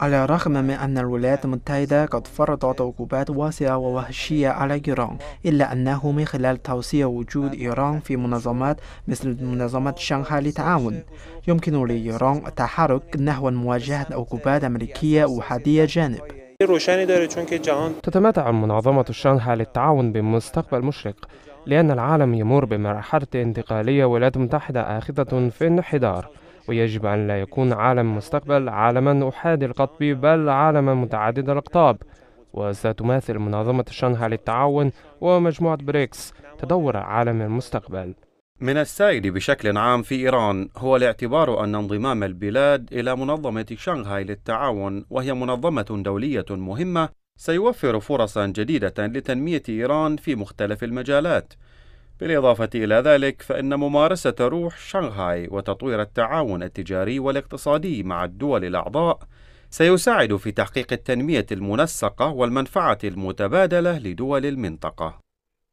على الرغم من أن الولايات المتحدة قد فرضت عقوبات واسعة ووحشية على إيران إلا أنه من خلال توسيع وجود إيران في منظمات مثل منظمة شنغهاي للتعاون يمكن لإيران التحرك نحو مواجهة عقوبات أمريكية أحادية جانب تتمتع منظمة شنغهاي للتعاون بمستقبل مشرق لأن العالم يمر بمرحلة انتقالية والولايات المتحدة آخذة في انحدار ويجب أن لا يكون عالم المستقبل عالما أحادي القطب بل عالما متعدد الأقطاب وستماثل منظمة شنها للتعاون ومجموعة بريكس تدور عالم المستقبل من السائد بشكل عام في إيران هو الاعتبار أن انضمام البلاد إلى منظمة شنغهاي للتعاون وهي منظمة دولية مهمة سيوفر فرصا جديدة لتنمية إيران في مختلف المجالات بالإضافة إلى ذلك فإن ممارسة روح شنغهاي وتطوير التعاون التجاري والاقتصادي مع الدول الأعضاء سيساعد في تحقيق التنمية المنسقة والمنفعة المتبادلة لدول المنطقة